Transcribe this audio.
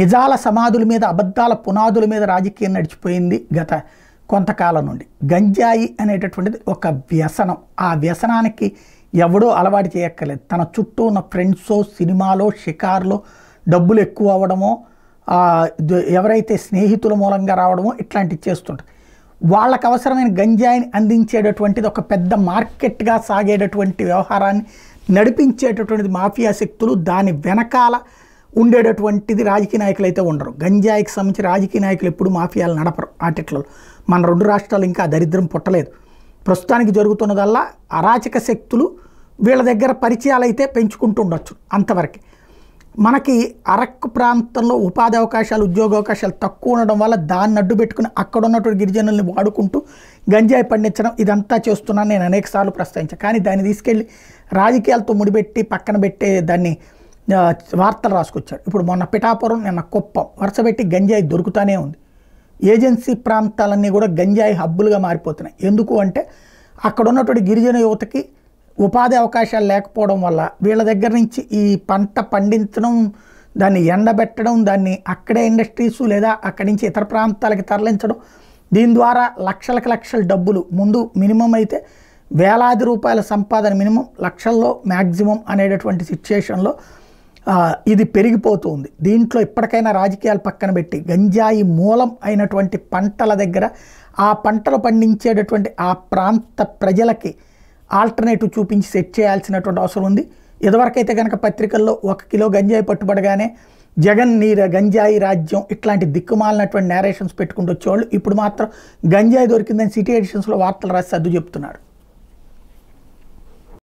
నిజాల సమాధుల మీద అబద్ధాల పునాదుల మీద రాజకీయం నడిచిపోయింది గత కొంతకాలం నుండి గంజాయి అనేటటువంటిది ఒక వ్యసనం ఆ వ్యసనానికి ఎవడో అలవాటు చేయక్కర్లేదు తన చుట్టూ ఉన్న ఫ్రెండ్సో సినిమాలో షికార్లో డబ్బులు ఎక్కువ అవ్వడమో ఎవరైతే స్నేహితుల మూలంగా రావడమో ఇట్లాంటివి చేస్తుంటారు వాళ్ళకు అవసరమైన గంజాయిని అందించేటటువంటిది ఒక పెద్ద మార్కెట్గా సాగేటటువంటి వ్యవహారాన్ని నడిపించేటటువంటి మాఫియా శక్తులు దాని వెనకాల ఉండేటటువంటిది రాజకీయ నాయకులు అయితే ఉండరు గంజాయికి సంబంధించి రాజకీయ నాయకులు ఎప్పుడు మాఫియాలు నడపరు ఆటిట్లో మన రెండు రాష్ట్రాలు ఇంకా దరిద్రం పుట్టలేదు ప్రస్తుతానికి జరుగుతున్నదల్లా అరాచక శక్తులు వీళ్ళ దగ్గర పరిచయాలు అయితే పెంచుకుంటూ ఉండొచ్చు అంతవరకు మనకి అరక్ ప్రాంతంలో ఉపాధి అవకాశాలు ఉద్యోగ అవకాశాలు తక్కువ ఉండడం వల్ల దాన్ని అడ్డు పెట్టుకుని అక్కడ ఉన్నటువంటి గిరిజనుల్ని వాడుకుంటూ గంజాయి పండించడం ఇదంతా చేస్తున్నాను నేను అనేకసార్లు ప్రస్తావించాను కానీ దాన్ని తీసుకెళ్ళి రాజకీయాలతో ముడిపెట్టి పక్కన పెట్టే దాన్ని వార్తలు రాసుకొచ్చాడు ఇప్పుడు మొన్న పిఠాపురం నిన్న కుప్పం వరుసపెట్టి గంజాయి దొరుకుతూనే ఉంది ఏజెన్సీ ప్రాంతాలన్నీ కూడా గంజాయి హబ్బులుగా మారిపోతున్నాయి ఎందుకు అంటే అక్కడ ఉన్నటువంటి గిరిజన యువతకి ఉపాధి అవకాశాలు లేకపోవడం వల్ల వీళ్ళ దగ్గర నుంచి ఈ పంట పండించడం దాన్ని ఎండబెట్టడం దాన్ని అక్కడే ఇండస్ట్రీస్ లేదా అక్కడి నుంచి ఇతర ప్రాంతాలకి తరలించడం దీని ద్వారా లక్షలకు లక్షల డబ్బులు ముందు మినిమం అయితే వేలాది రూపాయల సంపాదన మినిమం లక్షల్లో మ్యాక్సిమం అనేటటువంటి సిచ్యుయేషన్లో ఇది పెరిగిపోతుంది దీంట్లో ఇప్పటికైనా రాజకీయాలు పక్కన పెట్టి గంజాయి మూలం అయినటువంటి పంటల దగ్గర ఆ పంటలు పండించేటటువంటి ఆ ప్రాంత ప్రజలకి ఆల్టర్నేటివ్ చూపించి సెట్ చేయాల్సినటువంటి అవసరం ఉంది ఇదివరకైతే కనుక పత్రికల్లో ఒక కిలో గంజాయి పట్టుబడగానే జగన్ నీర గంజాయి రాజ్యం ఇట్లాంటి దిక్కుమాలినటువంటి నేరేషన్స్ పెట్టుకుంటూ వచ్చేవాళ్ళు ఇప్పుడు మాత్రం గంజాయి దొరికిందని సిటీ ఎడిషన్స్లో వార్తలు రాసి సర్దు చెప్తున్నారు